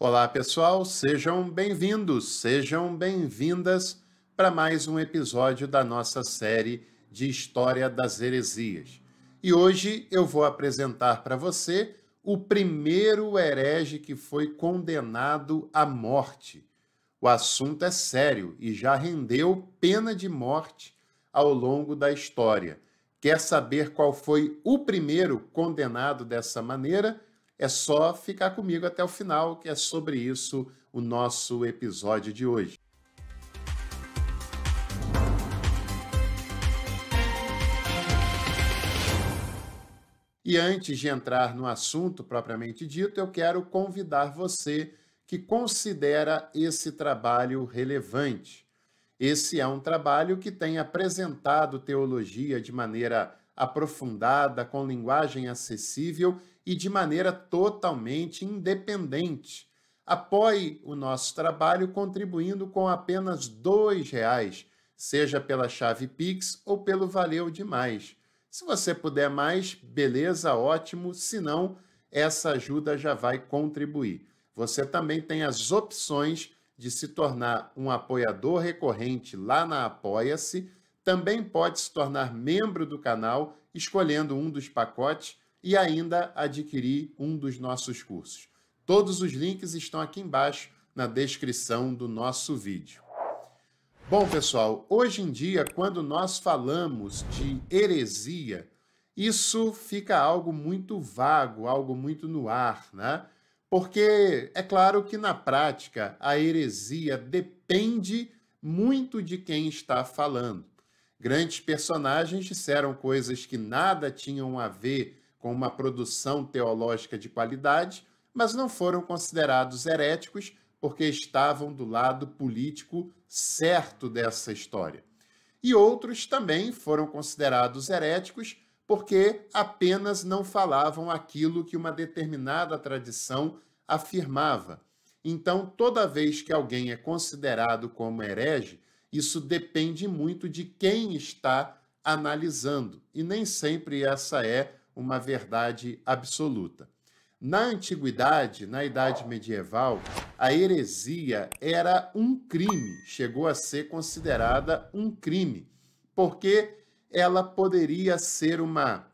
Olá, pessoal, sejam bem-vindos, sejam bem-vindas para mais um episódio da nossa série de História das Heresias. E hoje eu vou apresentar para você o primeiro herege que foi condenado à morte. O assunto é sério e já rendeu pena de morte ao longo da história. Quer saber qual foi o primeiro condenado dessa maneira? É só ficar comigo até o final, que é sobre isso o nosso episódio de hoje. E antes de entrar no assunto propriamente dito, eu quero convidar você que considera esse trabalho relevante. Esse é um trabalho que tem apresentado teologia de maneira aprofundada, com linguagem acessível e de maneira totalmente independente. Apoie o nosso trabalho contribuindo com apenas R$ reais, seja pela chave Pix ou pelo Valeu Demais. Se você puder mais, beleza, ótimo, se não, essa ajuda já vai contribuir. Você também tem as opções de se tornar um apoiador recorrente lá na Apoia-se, também pode se tornar membro do canal escolhendo um dos pacotes e ainda adquirir um dos nossos cursos. Todos os links estão aqui embaixo na descrição do nosso vídeo. Bom, pessoal, hoje em dia, quando nós falamos de heresia, isso fica algo muito vago, algo muito no ar, né? Porque é claro que na prática a heresia depende muito de quem está falando. Grandes personagens disseram coisas que nada tinham a ver com uma produção teológica de qualidade, mas não foram considerados heréticos porque estavam do lado político certo dessa história. E outros também foram considerados heréticos porque apenas não falavam aquilo que uma determinada tradição afirmava. Então, toda vez que alguém é considerado como herege, isso depende muito de quem está analisando, e nem sempre essa é uma verdade absoluta. Na antiguidade, na Idade Medieval, a heresia era um crime, chegou a ser considerada um crime, porque ela poderia ser uma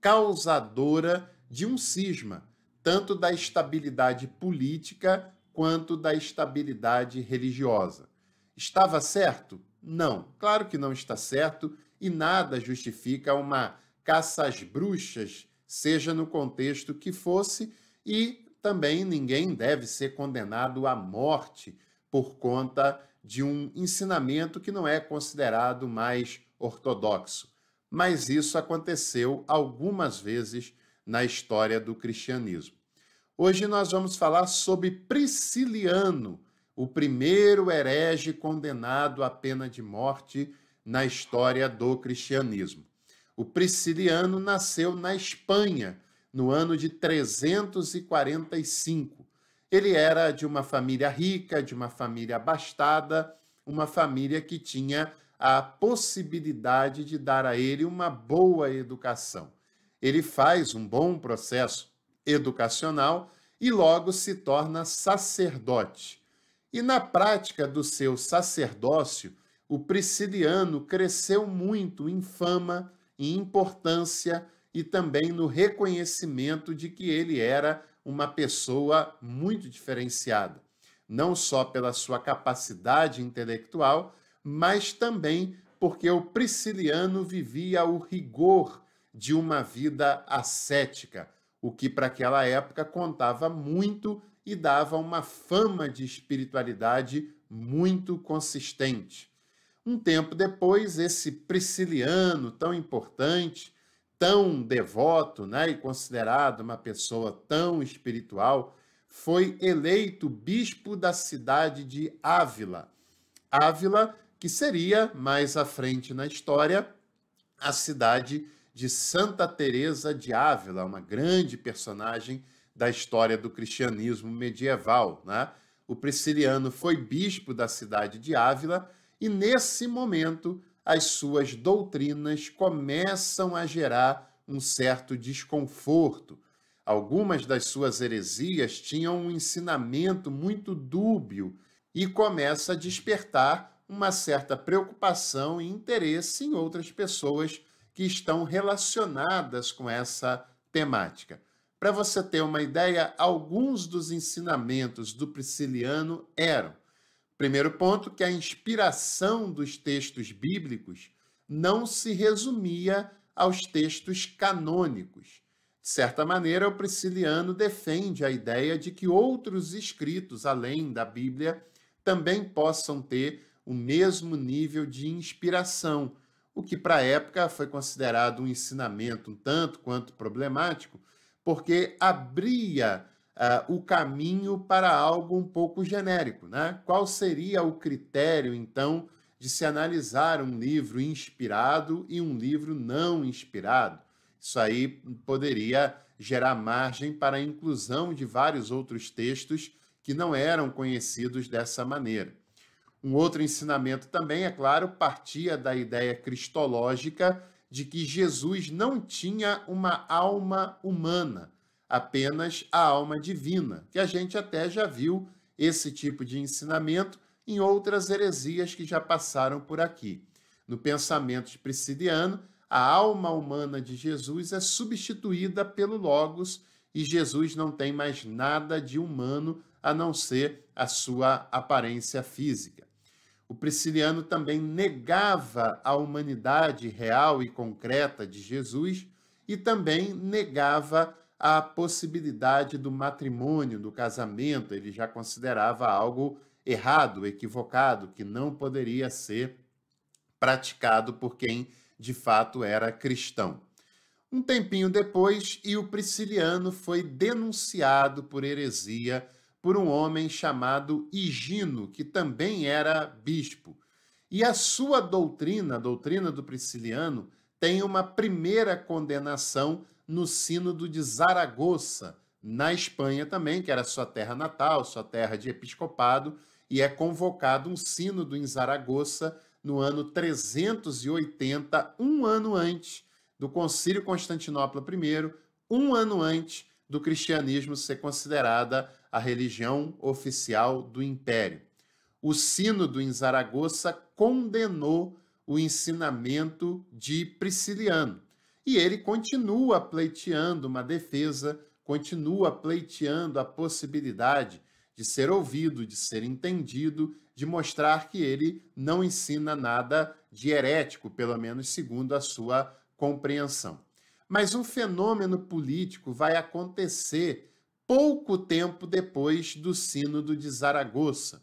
causadora de um cisma, tanto da estabilidade política quanto da estabilidade religiosa. Estava certo? Não, claro que não está certo e nada justifica uma caça às bruxas, seja no contexto que fosse, e também ninguém deve ser condenado à morte por conta de um ensinamento que não é considerado mais ortodoxo. Mas isso aconteceu algumas vezes na história do cristianismo. Hoje nós vamos falar sobre Prisciliano, o primeiro herege condenado à pena de morte na história do cristianismo. O Prisciliano nasceu na Espanha no ano de 345. Ele era de uma família rica, de uma família abastada, uma família que tinha a possibilidade de dar a ele uma boa educação. Ele faz um bom processo educacional e logo se torna sacerdote. E na prática do seu sacerdócio, o Prisciliano cresceu muito em fama, importância e também no reconhecimento de que ele era uma pessoa muito diferenciada, não só pela sua capacidade intelectual, mas também porque o prisciliano vivia o rigor de uma vida ascética, o que para aquela época contava muito e dava uma fama de espiritualidade muito consistente. Um tempo depois, esse prisciliano tão importante, tão devoto né, e considerado uma pessoa tão espiritual, foi eleito bispo da cidade de Ávila. Ávila, que seria, mais à frente na história, a cidade de Santa Teresa de Ávila, uma grande personagem da história do cristianismo medieval. Né? O Prisciliano foi bispo da cidade de Ávila e nesse momento, as suas doutrinas começam a gerar um certo desconforto. Algumas das suas heresias tinham um ensinamento muito dúbio e começa a despertar uma certa preocupação e interesse em outras pessoas que estão relacionadas com essa temática. Para você ter uma ideia, alguns dos ensinamentos do Prisciliano eram Primeiro ponto, que a inspiração dos textos bíblicos não se resumia aos textos canônicos. De certa maneira, o Prisciliano defende a ideia de que outros escritos além da Bíblia também possam ter o mesmo nível de inspiração, o que para a época foi considerado um ensinamento um tanto quanto problemático, porque abria uh, o caminho para algo um pouco genérico. Né? Qual seria o critério, então, de se analisar um livro inspirado e um livro não inspirado? Isso aí poderia gerar margem para a inclusão de vários outros textos que não eram conhecidos dessa maneira. Um outro ensinamento também, é claro, partia da ideia cristológica de que Jesus não tinha uma alma humana, apenas a alma divina, que a gente até já viu esse tipo de ensinamento em outras heresias que já passaram por aqui. No pensamento de Prisciliano, a alma humana de Jesus é substituída pelo Logos e Jesus não tem mais nada de humano a não ser a sua aparência física. O Prisciliano também negava a humanidade real e concreta de Jesus e também negava a possibilidade do matrimônio, do casamento, ele já considerava algo errado, equivocado, que não poderia ser praticado por quem de fato era cristão. Um tempinho depois, o Prisciliano foi denunciado por heresia por um homem chamado Higino, que também era bispo. E a sua doutrina, a doutrina do Prisciliano, tem uma primeira condenação no Sínodo de Zaragoza, na Espanha também, que era sua terra natal, sua terra de episcopado, e é convocado um sínodo em Zaragoza no ano 380, um ano antes do Concílio Constantinopla I, um ano antes do cristianismo ser considerada a religião oficial do império. O sínodo em Zaragoza condenou o ensinamento de Prisciliano, e ele continua pleiteando uma defesa, continua pleiteando a possibilidade de ser ouvido, de ser entendido, de mostrar que ele não ensina nada de herético, pelo menos segundo a sua compreensão. Mas um fenômeno político vai acontecer pouco tempo depois do Sínodo de Zaragoza.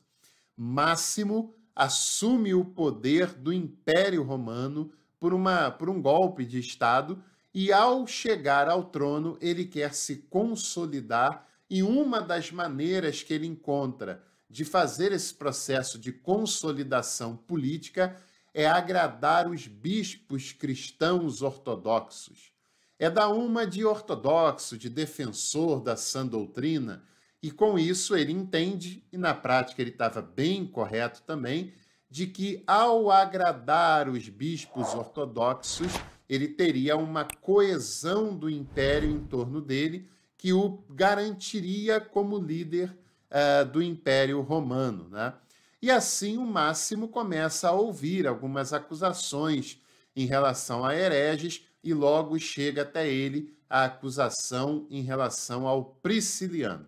Máximo assume o poder do Império Romano por, uma, por um golpe de Estado, e ao chegar ao trono, ele quer se consolidar, e uma das maneiras que ele encontra de fazer esse processo de consolidação política é agradar os bispos cristãos ortodoxos. É dar uma de ortodoxo, de defensor da sã doutrina, e com isso ele entende, e na prática ele estava bem correto também, de que, ao agradar os bispos ortodoxos, ele teria uma coesão do império em torno dele que o garantiria como líder uh, do Império Romano. Né? E assim o Máximo começa a ouvir algumas acusações em relação a hereges e logo chega até ele a acusação em relação ao Prisciliano.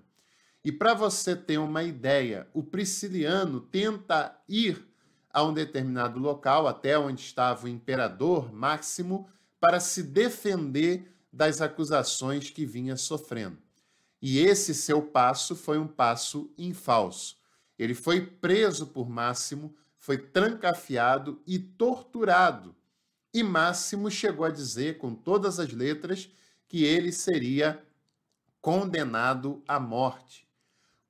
E para você ter uma ideia, o Prisciliano tenta ir a um determinado local, até onde estava o imperador Máximo, para se defender das acusações que vinha sofrendo. E esse seu passo foi um passo infalso. Ele foi preso por Máximo, foi trancafiado e torturado. E Máximo chegou a dizer, com todas as letras, que ele seria condenado à morte.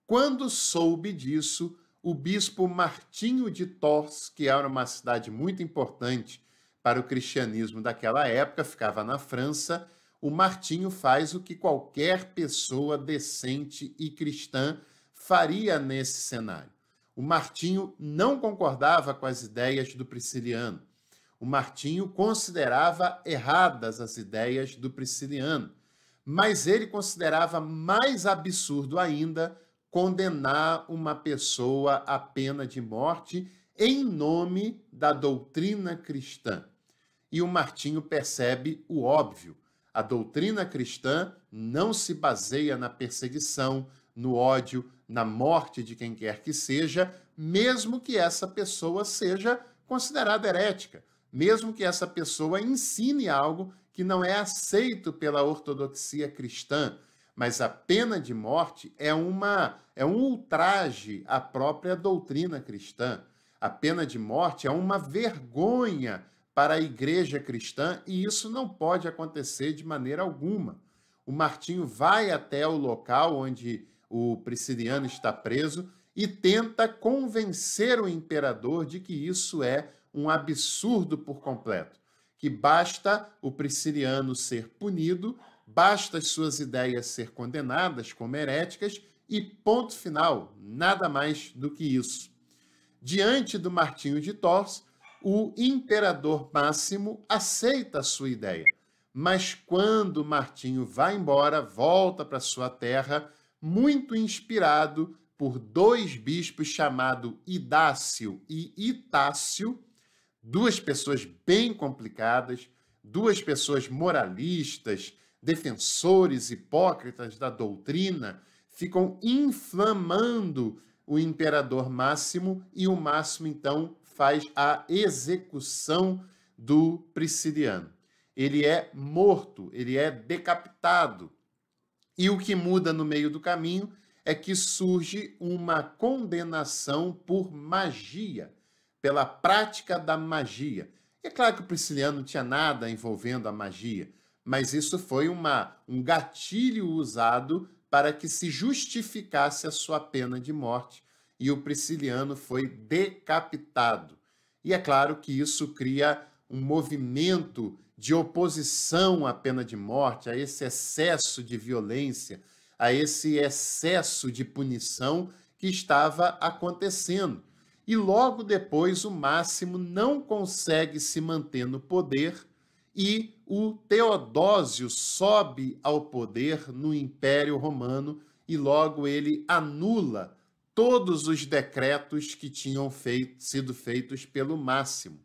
Quando soube disso, o bispo Martinho de Tours, que era uma cidade muito importante para o cristianismo daquela época, ficava na França. O Martinho faz o que qualquer pessoa decente e cristã faria nesse cenário. O Martinho não concordava com as ideias do Prisciliano. O Martinho considerava erradas as ideias do Prisciliano, mas ele considerava mais absurdo ainda condenar uma pessoa à pena de morte em nome da doutrina cristã. E o Martinho percebe o óbvio. A doutrina cristã não se baseia na perseguição, no ódio, na morte de quem quer que seja, mesmo que essa pessoa seja considerada herética, mesmo que essa pessoa ensine algo que não é aceito pela ortodoxia cristã, mas a pena de morte é uma é um ultraje à própria doutrina cristã. A pena de morte é uma vergonha para a igreja cristã e isso não pode acontecer de maneira alguma. O Martinho vai até o local onde o Prisciliano está preso e tenta convencer o imperador de que isso é um absurdo por completo, que basta o Prisciliano ser punido basta as suas ideias ser condenadas como heréticas e ponto final, nada mais do que isso. Diante do Martinho de Tours, o imperador Máximo aceita a sua ideia, mas quando Martinho vai embora, volta para sua terra, muito inspirado por dois bispos chamados Idácio e Itácio, duas pessoas bem complicadas, duas pessoas moralistas, defensores hipócritas da doutrina ficam inflamando o imperador Máximo e o Máximo então faz a execução do Prisciliano. Ele é morto, ele é decapitado. E o que muda no meio do caminho é que surge uma condenação por magia, pela prática da magia. E é claro que o Prisciliano não tinha nada envolvendo a magia, mas isso foi uma, um gatilho usado para que se justificasse a sua pena de morte e o Prisciliano foi decapitado. E é claro que isso cria um movimento de oposição à pena de morte, a esse excesso de violência, a esse excesso de punição que estava acontecendo. E logo depois o Máximo não consegue se manter no poder e o Teodósio sobe ao poder no Império Romano e logo ele anula todos os decretos que tinham feito, sido feitos pelo Máximo.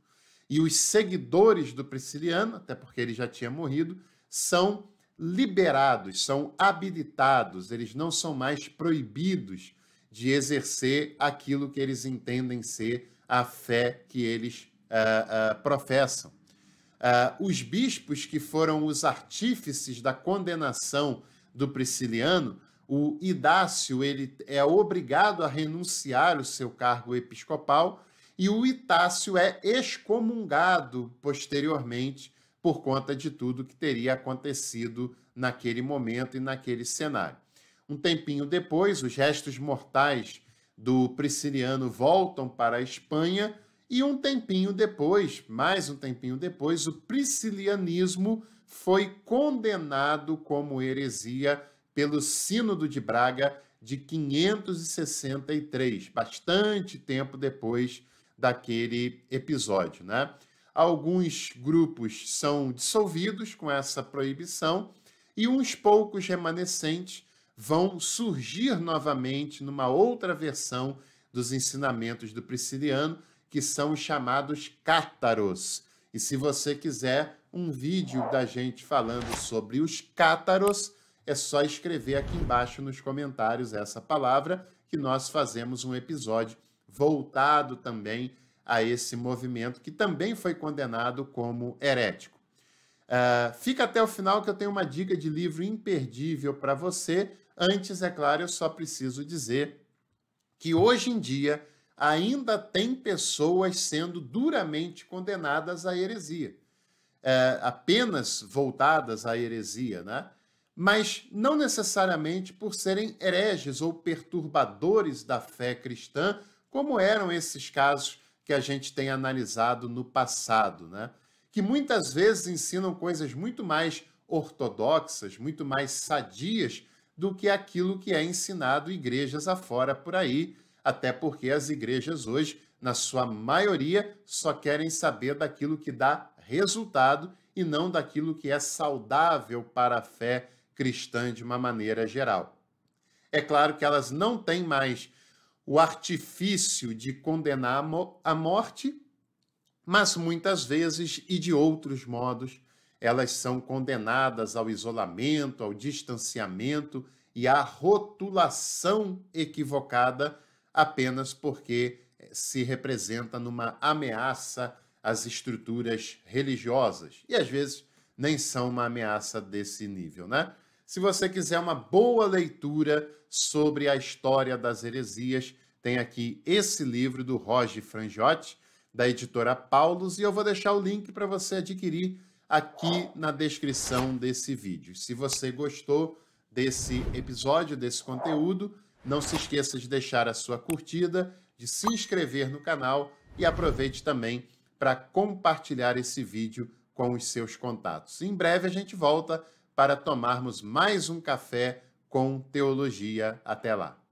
E os seguidores do Prisciliano, até porque ele já tinha morrido, são liberados, são habilitados, eles não são mais proibidos de exercer aquilo que eles entendem ser a fé que eles uh, uh, professam. Uh, os bispos que foram os artífices da condenação do Prisciliano, o Idácio ele é obrigado a renunciar o seu cargo episcopal e o Itácio é excomungado posteriormente por conta de tudo que teria acontecido naquele momento e naquele cenário. Um tempinho depois, os restos mortais do Prisciliano voltam para a Espanha e um tempinho depois, mais um tempinho depois, o priscilianismo foi condenado como heresia pelo Sínodo de Braga de 563, bastante tempo depois daquele episódio, né? Alguns grupos são dissolvidos com essa proibição e uns poucos remanescentes vão surgir novamente numa outra versão dos ensinamentos do Prisciliano, que são os chamados cátaros. E se você quiser um vídeo da gente falando sobre os cátaros, é só escrever aqui embaixo nos comentários essa palavra que nós fazemos um episódio voltado também a esse movimento que também foi condenado como herético. Uh, fica até o final que eu tenho uma dica de livro imperdível para você. Antes, é claro, eu só preciso dizer que hoje em dia ainda tem pessoas sendo duramente condenadas à heresia, é, apenas voltadas à heresia, né? mas não necessariamente por serem hereges ou perturbadores da fé cristã, como eram esses casos que a gente tem analisado no passado, né? que muitas vezes ensinam coisas muito mais ortodoxas, muito mais sadias do que aquilo que é ensinado igrejas afora por aí, até porque as igrejas hoje, na sua maioria, só querem saber daquilo que dá resultado e não daquilo que é saudável para a fé cristã de uma maneira geral. É claro que elas não têm mais o artifício de condenar a morte, mas muitas vezes e de outros modos elas são condenadas ao isolamento, ao distanciamento e à rotulação equivocada apenas porque eh, se representa numa ameaça às estruturas religiosas. E às vezes nem são uma ameaça desse nível, né? Se você quiser uma boa leitura sobre a história das heresias, tem aqui esse livro do Roger Franjotti da editora Paulus, e eu vou deixar o link para você adquirir aqui na descrição desse vídeo. Se você gostou desse episódio, desse conteúdo, não se esqueça de deixar a sua curtida, de se inscrever no canal e aproveite também para compartilhar esse vídeo com os seus contatos. Em breve a gente volta para tomarmos mais um café com teologia. Até lá!